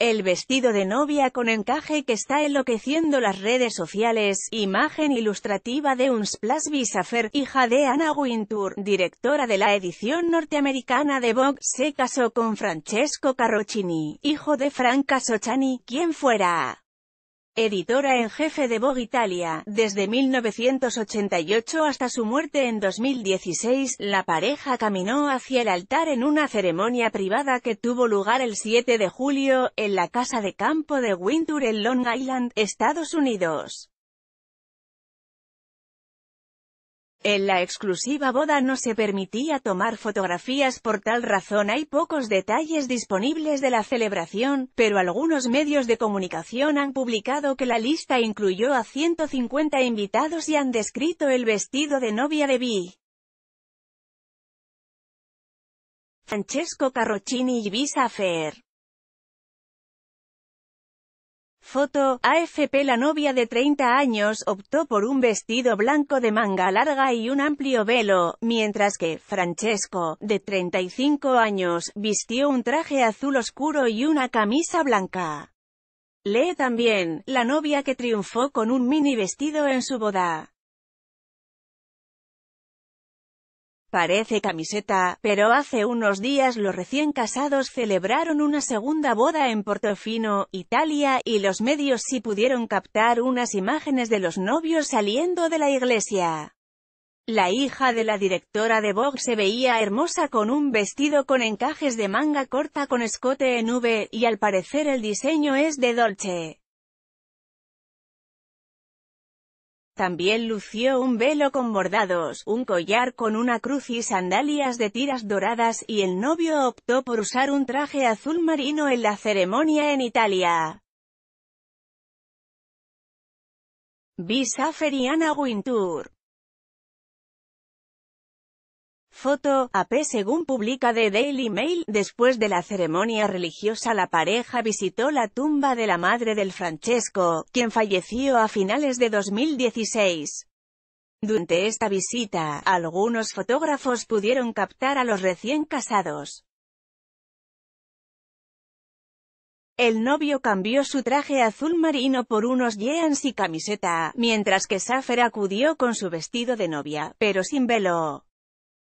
El vestido de novia con encaje que está enloqueciendo las redes sociales, imagen ilustrativa de un splash bisafer, hija de Anna Wintour, directora de la edición norteamericana de Vogue, se casó con Francesco Carrocini, hijo de Franca Sochani, quien fuera Editora en jefe de Vogue Italia, desde 1988 hasta su muerte en 2016, la pareja caminó hacia el altar en una ceremonia privada que tuvo lugar el 7 de julio, en la casa de campo de winter en Long Island, Estados Unidos. En la exclusiva boda no se permitía tomar fotografías por tal razón hay pocos detalles disponibles de la celebración, pero algunos medios de comunicación han publicado que la lista incluyó a 150 invitados y han descrito el vestido de novia de b Francesco Carrocini y Visa Fer. Foto, AFP La novia de 30 años optó por un vestido blanco de manga larga y un amplio velo, mientras que Francesco, de 35 años, vistió un traje azul oscuro y una camisa blanca. Lee también, la novia que triunfó con un mini vestido en su boda. Parece camiseta, pero hace unos días los recién casados celebraron una segunda boda en Portofino, Italia, y los medios sí pudieron captar unas imágenes de los novios saliendo de la iglesia. La hija de la directora de Vogue se veía hermosa con un vestido con encajes de manga corta con escote en V, y al parecer el diseño es de Dolce. También lució un velo con bordados, un collar con una cruz y sandalias de tiras doradas, y el novio optó por usar un traje azul marino en la ceremonia en Italia. Bisafer y foto, AP según publica The Daily Mail, después de la ceremonia religiosa la pareja visitó la tumba de la madre del Francesco, quien falleció a finales de 2016. Durante esta visita, algunos fotógrafos pudieron captar a los recién casados. El novio cambió su traje azul marino por unos jeans y camiseta, mientras que Safer acudió con su vestido de novia, pero sin velo.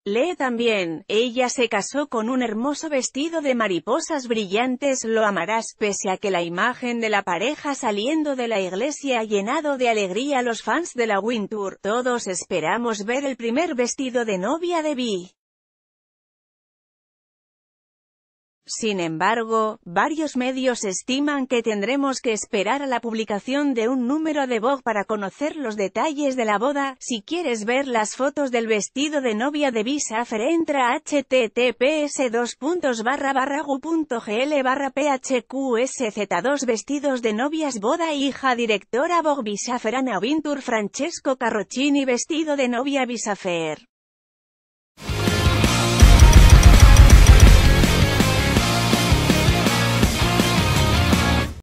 Lee también, ella se casó con un hermoso vestido de mariposas brillantes lo amarás, pese a que la imagen de la pareja saliendo de la iglesia ha llenado de alegría a los fans de la Tour. todos esperamos ver el primer vestido de novia de Vi. Sin embargo, varios medios estiman que tendremos que esperar a la publicación de un número de Vogue para conocer los detalles de la boda. Si quieres ver las fotos del vestido de novia de Bisafer entra a https gu.gl barra phqsz2 vestidos de novias boda hija directora Vogue Bisafer Ana Francesco Carroccini vestido de novia Bisafer